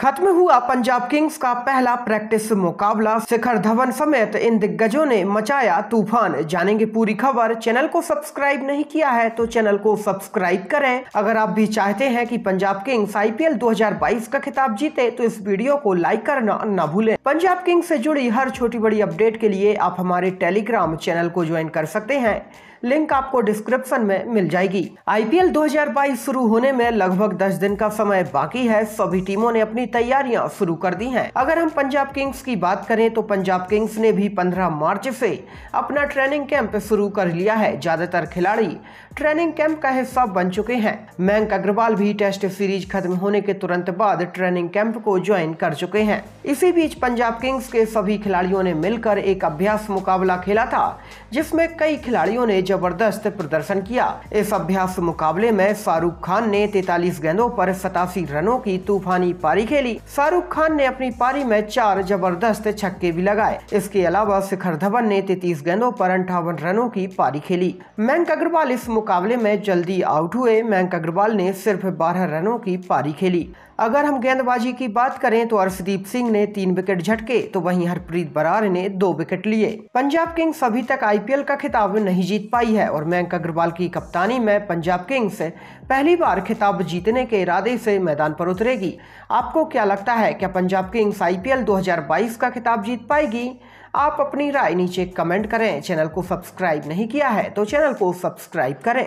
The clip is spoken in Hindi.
खत्म हुआ पंजाब किंग्स का पहला प्रैक्टिस मुकाबला शिखर धवन समेत इन दिग्गजों ने मचाया तूफान जानेंगे पूरी खबर चैनल को सब्सक्राइब नहीं किया है तो चैनल को सब्सक्राइब करें अगर आप भी चाहते हैं कि पंजाब किंग्स आईपीएल 2022 का खिताब जीते तो इस वीडियो को लाइक करना न भूलें पंजाब किंग्स से जुड़ी हर छोटी बड़ी अपडेट के लिए आप हमारे टेलीग्राम चैनल को ज्वाइन कर सकते हैं लिंक आपको डिस्क्रिप्शन में मिल जाएगी आईपीएल 2022 शुरू होने में लगभग दस दिन का समय बाकी है सभी टीमों ने अपनी तैयारियां शुरू कर दी हैं अगर हम पंजाब किंग्स की बात करें तो पंजाब किंग्स ने भी 15 मार्च से अपना ट्रेनिंग कैंप शुरू कर लिया है ज्यादातर खिलाड़ी ट्रेनिंग कैंप का हिस्सा बन चुके हैं मयंक अग्रवाल भी टेस्ट सीरीज खत्म होने के तुरंत बाद ट्रेनिंग कैंप को ज्वाइन कर चुके हैं इसी बीच पंजाब किंग्स के सभी खिलाड़ियों ने मिलकर एक अभ्यास मुकाबला खेला था जिसमे कई खिलाड़ियों ने जबरदस्त प्रदर्शन किया इस अभ्यास मुकाबले में शाहरुख खान ने तैतालीस गेंदों पर सतासी रनों की तूफानी पारी खेली खेली शाहरुख खान ने अपनी पारी में चार जबरदस्त छक्के भी लगाए इसके अलावा शिखर धवन ने तैतीस गेंदों पर अंठावन रनों की पारी खेली मयंक अग्रवाल इस मुकाबले में जल्दी आउट हुए मयंक अग्रवाल ने सिर्फ बारह रनों की पारी खेली अगर हम गेंदबाजी की बात करें तो अर्शदीप सिंह ने तीन विकेट झटके तो वहीं हरप्रीत बरार ने दो विकेट लिए पंजाब किंग्स अभी तक आईपीएल का खिताब नहीं जीत पाई है और मयंक अग्रवाल की कप्तानी में पंजाब किंग्स पहली बार खिताब जीतने के इरादे से मैदान पर उतरेगी आपको क्या लगता है क्या पंजाब किंग्स आईपीएल 2022 का खिताब जीत पाएगी आप अपनी राय नीचे कमेंट करें चैनल को सब्सक्राइब नहीं किया है तो चैनल को सब्सक्राइब करें